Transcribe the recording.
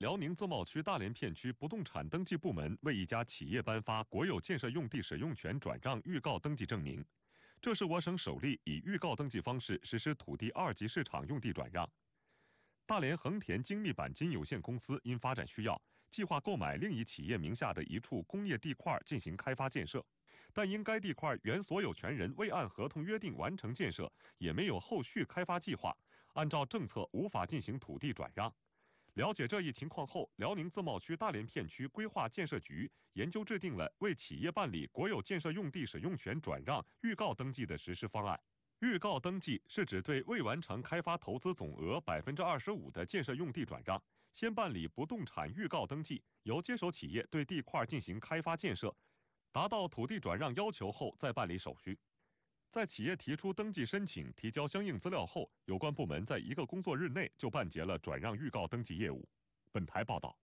辽宁自贸区大连片区不动产登记部门为一家企业颁发国有建设用地使用权转让预告登记证明，这是我省首例以预告登记方式实施土地二级市场用地转让。大连恒田精密钣金有限公司因发展需要，计划购买另一企业名下的一处工业地块进行开发建设，但因该地块原所有权人未按合同约定完成建设，也没有后续开发计划，按照政策无法进行土地转让。了解这一情况后，辽宁自贸区大连片区规划建设局研究制定了为企业办理国有建设用地使用权转让预告登记的实施方案。预告登记是指对未完成开发投资总额百分之二十五的建设用地转让，先办理不动产预告登记，由接手企业对地块进行开发建设，达到土地转让要求后再办理手续。在企业提出登记申请、提交相应资料后，有关部门在一个工作日内就办结了转让预告登记业务。本台报道。